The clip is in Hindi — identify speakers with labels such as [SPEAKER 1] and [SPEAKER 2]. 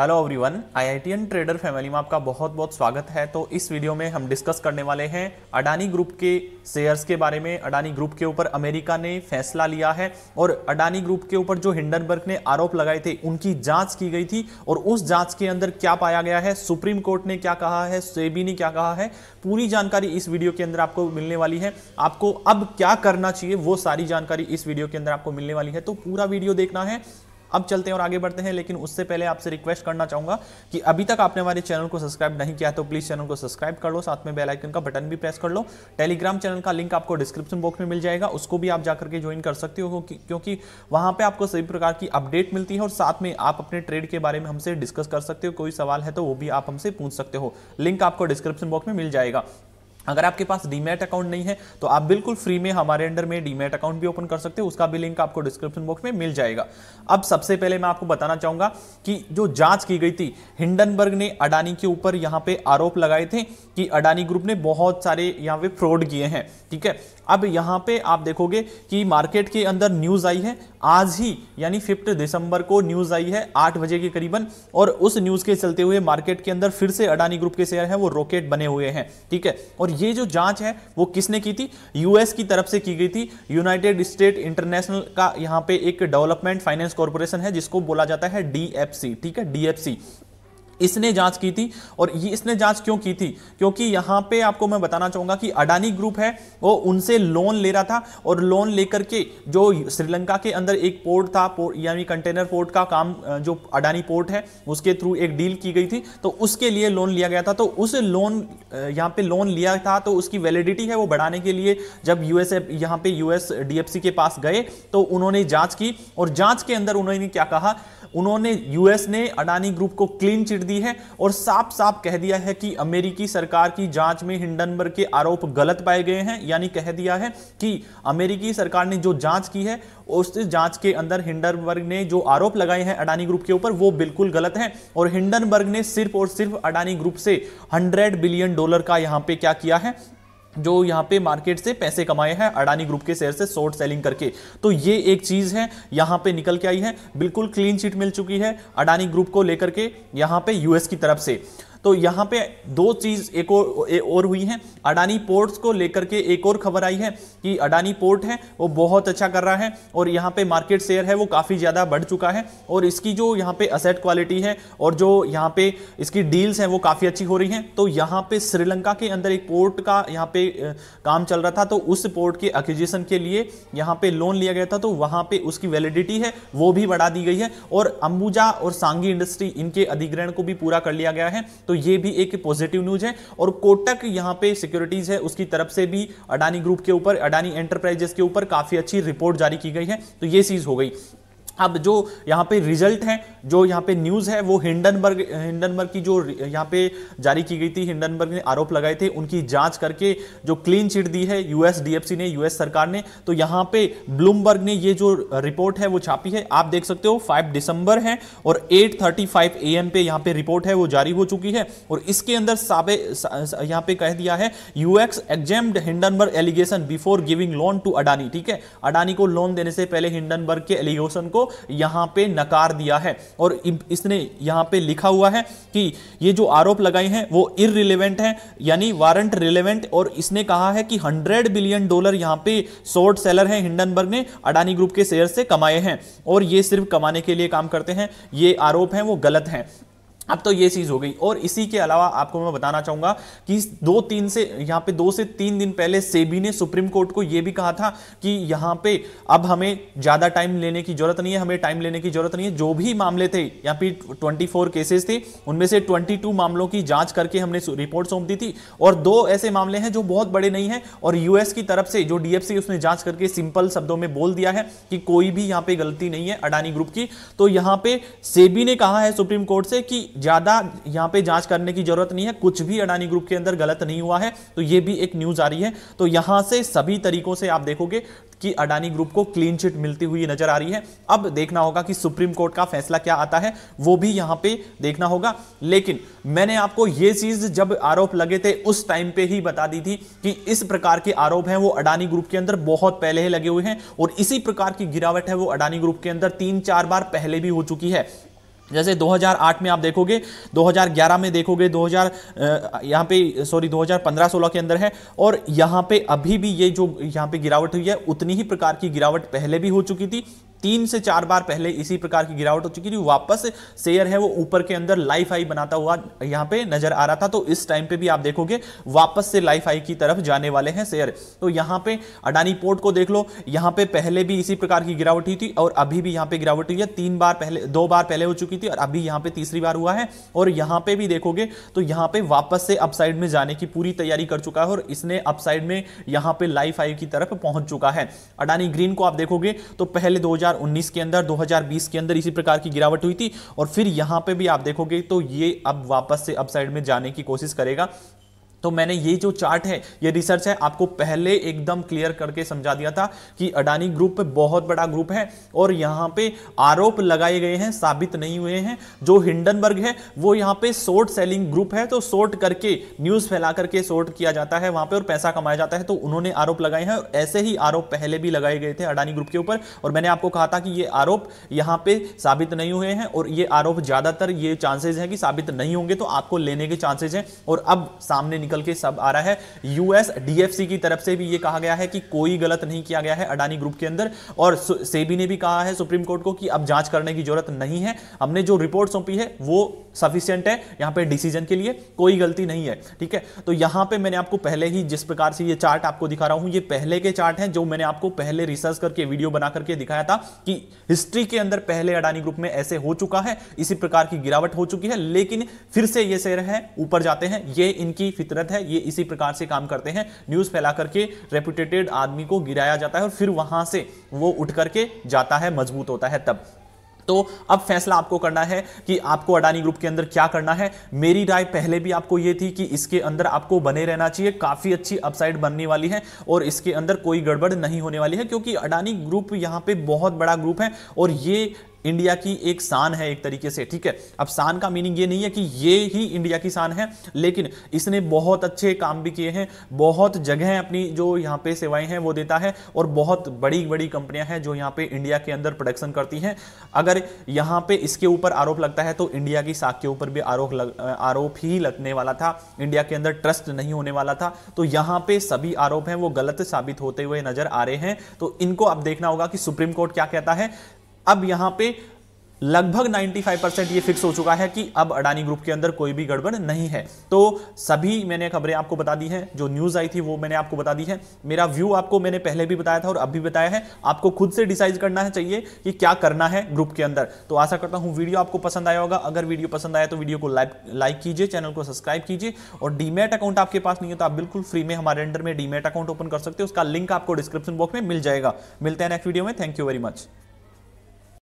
[SPEAKER 1] hello everyone IITian trader family में आपका बहुत बहुत स्वागत है तो इस वीडियो में हम डिस्कस करने वाले हैं अडानी ग्रुप के शेयर्स के बारे में अडानी ग्रुप के ऊपर अमेरिका ने फैसला लिया है और अडानी ग्रुप के ऊपर जो हिंडनबर्ग ने आरोप लगाए थे उनकी जांच की गई थी और उस जांच के अंदर क्या पाया गया है सुप्रीम कोर्ट ने क्या कहा है सेबी ने क्या कहा है पूरी जानकारी इस वीडियो के अंदर आपको मिलने वाली है आपको अब क्या करना चाहिए वो सारी जानकारी इस वीडियो के अंदर आपको मिलने वाली है तो पूरा वीडियो देखना है अब चलते हैं और आगे बढ़ते हैं लेकिन उससे पहले आपसे रिक्वेस्ट करना चाहूंगा कि अभी तक आपने हमारे चैनल को सब्सक्राइब नहीं किया तो प्लीज़ चैनल को सब्सक्राइब कर लो साथ में बेलाइकन का बटन भी प्रेस कर लो टेलीग्राम चैनल का लिंक आपको डिस्क्रिप्शन बॉक्स में मिल जाएगा उसको भी आप जाकर के ज्वाइन कर सकते हो क्योंकि वहां पर आपको सभी प्रकार की अपडेट मिलती है और साथ में आप अपने ट्रेड के बारे में हमसे डिस्कस कर सकते हो कोई सवाल है तो वो भी आप हमसे पूछ सकते हो लिंक आपको डिस्क्रिप्शन बॉक्स में मिल जाएगा अगर आपके पास डीमेट अकाउंट नहीं है तो आप बिल्कुल फ्री में हमारे अंडर में डीमेट अकाउंट भी ओपन कर सकते हो उसका भी लिंक आपको डिस्क्रिप्शन बॉक्स में मिल जाएगा अब सबसे पहले मैं आपको बताना चाहूंगा कि जो जांच की गई थी हिंडनबर्ग ने अडानी के ऊपर यहाँ पे आरोप लगाए थे कि अडानी ग्रुप ने बहुत सारे यहाँ पे फ्रॉड किए हैं ठीक है अब यहां पे आप देखोगे कि मार्केट के अंदर न्यूज़ आई है आज ही यानी फिफ्थ दिसंबर को न्यूज़ आई है आठ बजे के करीबन और उस न्यूज़ के चलते हुए मार्केट के अंदर फिर से अडानी ग्रुप के शेयर हैं वो रॉकेट बने हुए हैं ठीक है और ये जो जांच है वो किसने की थी यूएस की तरफ से की गई थी यूनाइटेड स्टेट इंटरनेशनल का यहां पे एक डेवलपमेंट फाइनेंस कॉरपोरेशन है जिसको बोला जाता है डी ठीक है डी इसने जांच की थी और ये इसने जांच क्यों की थी क्योंकि यहाँ पे आपको मैं बताना चाहूंगा कि अडानी ग्रुप है वो उनसे लोन ले रहा था और लोन लेकर के जो श्रीलंका के अंदर एक पोर्ट था पोर्ट यानी कंटेनर पोर्ट का काम जो अडानी पोर्ट है उसके थ्रू एक डील की गई थी तो उसके लिए लोन लिया गया था तो उस लोन यहाँ पे लोन लिया था तो उसकी वैलिडिटी है वो बढ़ाने के लिए जब यूएस यहाँ पे यूएस डीएफसी के पास गए तो उन्होंने जाँच की और जाँच के अंदर उन्होंने क्या कहा उन्होंने यूएस ने अडानी ग्रुप को क्लीन चिट दी है और साफ साफ कह दिया है कि अमेरिकी सरकार की जांच में हिंडनबर्ग के आरोप गलत पाए गए हैं यानी कह दिया है कि अमेरिकी सरकार ने जो जांच की है उस जांच के अंदर हिंडनबर्ग ने जो आरोप लगाए हैं अडानी ग्रुप के ऊपर वो बिल्कुल गलत है और हिंडनबर्ग ने सिर्फ और सिर्फ अडानी ग्रुप से हंड्रेड बिलियन डॉलर का यहां पर क्या किया है जो यहाँ पे मार्केट से पैसे कमाए हैं अडानी ग्रुप के शेयर से शॉर्ट सेलिंग करके तो ये एक चीज़ है यहाँ पे निकल के आई है बिल्कुल क्लीन चिट मिल चुकी है अडानी ग्रुप को लेकर के यहाँ पे यूएस की तरफ से तो यहाँ पे दो चीज़ एक और, ए, और हुई है अडानी पोर्ट्स को लेकर के एक और खबर आई है कि अडानी पोर्ट है वो बहुत अच्छा कर रहा है और यहाँ पे मार्केट शेयर है वो काफ़ी ज़्यादा बढ़ चुका है और इसकी जो यहाँ पे असेट क्वालिटी है और जो यहाँ पे इसकी डील्स हैं वो काफ़ी अच्छी हो रही हैं तो यहाँ पे श्रीलंका के अंदर एक पोर्ट का यहाँ पे काम चल रहा था तो उस पोर्ट के एक्विजिशन के लिए यहाँ पे लोन लिया गया था तो वहाँ पर उसकी वैलिडिटी है वो भी बढ़ा दी गई है और अंबुजा और सांगी इंडस्ट्री इनके अधिग्रहण को भी पूरा कर लिया गया है तो ये भी एक पॉजिटिव न्यूज है और कोटक यहां पे सिक्योरिटीज है उसकी तरफ से भी अडानी ग्रुप के ऊपर अडानी एंटरप्राइजेस के ऊपर काफी अच्छी रिपोर्ट जारी की गई है तो ये चीज हो गई अब जो यहाँ पे रिजल्ट है जो यहाँ पे न्यूज़ है वो हिंडनबर्ग हिंडनबर्ग की जो यहाँ पे जारी की गई थी हिंडनबर्ग ने आरोप लगाए थे उनकी जांच करके जो क्लीन चिट दी है यूएस डीएफसी ने यूएस सरकार ने तो यहाँ पे ब्लूमबर्ग ने ये जो रिपोर्ट है वो छापी है आप देख सकते हो 5 दिसंबर है और 8:35 थर्टी पे यहाँ पे रिपोर्ट है वो जारी हो चुकी है और इसके अंदर साबे यहाँ पे कह दिया है US examined Hindenburg allegation before giving loan to Adani ठीक है अडानी को लोन देने से पहले हिंडनबर्ग के एलिगेशन को यहां पे नकार दिया है और इसने यहां पे लिखा हुआ है कि ये जो आरोप लगाए हैं वो इरिलेवेंट हैं यानी वारंट रिलेवेंट और इसने कहा है कि हंड्रेड बिलियन डॉलर यहां पे शॉर्ट सेलर हैं हिंडनबर्ग ने अडानी ग्रुप के शेयर से कमाए हैं और ये सिर्फ कमाने के लिए काम करते हैं ये आरोप हैं वो गलत हैं अब तो ये चीज़ हो गई और इसी के अलावा आपको मैं बताना चाहूँगा कि दो तीन से यहाँ पे दो से तीन दिन पहले सेबी ने सुप्रीम कोर्ट को ये भी कहा था कि यहाँ पे अब हमें ज़्यादा टाइम लेने की ज़रूरत नहीं है हमें टाइम लेने की ज़रूरत नहीं है जो भी मामले थे यहाँ पे 24 केसेस थे उनमें से 22 मामलों की जाँच करके हमने रिपोर्ट सौंप दी थी और दो ऐसे मामले हैं जो बहुत बड़े नहीं हैं और यूएस की तरफ से जो डी उसने जाँच करके सिंपल शब्दों में बोल दिया है कि कोई भी यहाँ पर गलती नहीं है अडानी ग्रुप की तो यहाँ पे सेबी ने कहा है सुप्रीम कोर्ट से कि ज़्यादा यहाँ पे जांच करने की ज़रूरत नहीं है कुछ भी अडानी ग्रुप के अंदर गलत नहीं हुआ है तो ये भी एक न्यूज़ आ रही है तो यहां से सभी तरीकों से आप देखोगे कि अडानी ग्रुप को क्लीन चिट मिलती हुई नजर आ रही है अब देखना होगा कि सुप्रीम कोर्ट का फैसला क्या आता है वो भी यहां पे देखना होगा लेकिन मैंने आपको ये चीज जब आरोप लगे थे उस टाइम पे ही बता दी थी कि इस प्रकार के आरोप हैं वो अडानी ग्रुप के अंदर बहुत पहले ही लगे हुए हैं और इसी प्रकार की गिरावट है वो अडानी ग्रुप के अंदर तीन चार बार पहले भी हो चुकी है जैसे 2008 में आप देखोगे 2011 में देखोगे 2000 यहाँ पे सॉरी 2015-16 के अंदर है और यहाँ पे अभी भी ये जो यहाँ पे गिरावट हुई है उतनी ही प्रकार की गिरावट पहले भी हो चुकी थी तीन से चार बार पहले इसी प्रकार की गिरावट हो चुकी थी वापस शेयर है वो ऊपर के अंदर लाइफ आई बनाता हुआ यहां पे नजर आ रहा था तो इस टाइम पे भी आप देखोगे वापस से लाइफ आई की तरफ जाने वाले हैं शेयर तो यहाँ पे अडानी पोर्ट को देख लो यहां पे पहले भी इसी प्रकार की गिरावट हुई थी और अभी भी यहां पर गिरावट हुई है तीन बार पहले दो बार पहले हो चुकी थी और अभी यहाँ पे तीसरी बार हुआ है और यहां पर भी देखोगे तो यहाँ पे वापस से अपसाइड में जाने की पूरी तैयारी कर चुका है और इसने अपसाइड में यहाँ पे लाइफ आई की तरफ पहुंच चुका है अडानी ग्रीन को आप देखोगे तो पहले दो 2019 के अंदर 2020 के अंदर इसी प्रकार की गिरावट हुई थी और फिर यहां पे भी आप देखोगे तो ये अब वापस से अपसाइड में जाने की कोशिश करेगा तो मैंने ये जो चार्ट है ये रिसर्च है आपको पहले एकदम क्लियर करके समझा दिया था कि अडानी ग्रुप पे बहुत बड़ा ग्रुप है और यहाँ पे आरोप लगाए गए हैं साबित नहीं हुए हैं जो हिंडनबर्ग है वो यहाँ पे शॉर्ट सेलिंग ग्रुप है तो शॉर्ट करके न्यूज़ फैला करके शॉर्ट किया जाता है वहां पे और पैसा कमाया जाता है तो उन्होंने आरोप लगाए हैं ऐसे ही आरोप पहले भी लगाए गए थे अडानी ग्रुप के ऊपर और मैंने आपको कहा था कि ये आरोप यहाँ पे साबित नहीं हुए हैं और ये आरोप ज़्यादातर ये चांसेज है कि साबित नहीं होंगे तो आपको लेने के चांसेज है और अब सामने निकल के सब आ रहा है यूएस डीएफसी की तरफ से भी ये कहा गया है कि कोई गलत नहीं किया गया है अडानी ग्रुप के अंदर और सेबी ने भी कहा है सुप्रीम कोर्ट को कि अब जांच करने की जरूरत नहीं है हमने जो रिपोर्ट सौंपी है वो सफिशियंट है यहां पर डिसीजन के लिए कोई गलती नहीं है ठीक है तो यहां पर मैंने आपको पहले ही जिस प्रकार से ये चार्ट आपको दिखा रहा हूं ये पहले के चार्ट हैं जो मैंने आपको पहले रिसर्च करके वीडियो बना करके दिखाया था कि हिस्ट्री के अंदर पहले अडानी ग्रुप में ऐसे हो चुका है इसी प्रकार की गिरावट हो चुकी है लेकिन फिर से ये शेयर है ऊपर जाते हैं ये इनकी फितरत कार्यरत है ये इसी प्रकार से काम करते हैं न्यूज़ फैला करके रेपुटेटेड आदमी को गिराया जाता है और फिर वहां से वो उठ करके जाता है मजबूत होता है तब तो अब फैसला आपको करना है कि आपको अडानी ग्रुप के अंदर क्या करना है मेरी राय पहले भी आपको यह थी कि इसके अंदर आपको बने रहना चाहिए काफ़ी अच्छी अपसाइड बनने वाली है और इसके अंदर कोई गड़बड़ नहीं होने वाली है क्योंकि अडानी ग्रुप यहां पे बहुत बड़ा ग्रुप है और ये इंडिया की एक शान है एक तरीके से ठीक है अब शान का मीनिंग ये नहीं है कि ये ही इंडिया की शान है लेकिन इसने बहुत अच्छे काम भी किए हैं बहुत जगह अपनी जो यहाँ पे सेवाएं हैं वो देता है और बहुत बड़ी बड़ी कंपनियां हैं जो यहाँ पे इंडिया के अंदर प्रोडक्शन करती हैं अगर यहाँ पे इसके ऊपर आरोप लगता है तो इंडिया की साख के ऊपर भी आरोप लग आरोप ही लगने वाला था इंडिया के अंदर ट्रस्ट नहीं होने वाला था तो यहाँ पे सभी आरोप हैं वो गलत साबित होते हुए नजर आ रहे हैं तो इनको अब देखना होगा कि सुप्रीम कोर्ट क्या कहता है अब यहां पे लगभग 95 परसेंट ये फिक्स हो चुका है कि अब अडानी ग्रुप के अंदर कोई भी गड़बड़ नहीं है तो सभी मैंने खबरें आपको बता दी हैं जो न्यूज़ आई थी वो मैंने आपको बता दी है मेरा व्यू आपको मैंने पहले भी बताया था और अब भी बताया है आपको खुद से डिसाइड करना है चाहिए कि क्या करना है ग्रुप के अंदर तो आशा करता हूँ वीडियो आपको पसंद आया होगा अगर वीडियो पसंद आया तो वीडियो को लाइक कीजिए चैनल को सब्सक्राइब कीजिए और डीमेट अकाउंट आपके पास नहीं है तो आप बिल्कुल फ्री में हमारे अंडर में डीमेट अकाउंट ओपन कर सकते हो उसका लिंक आपको डिस्क्रिप्शन बॉक्स में मिल जाएगा मिलते हैं नेक्स्ट वीडियो में थैंक यू वेरी मच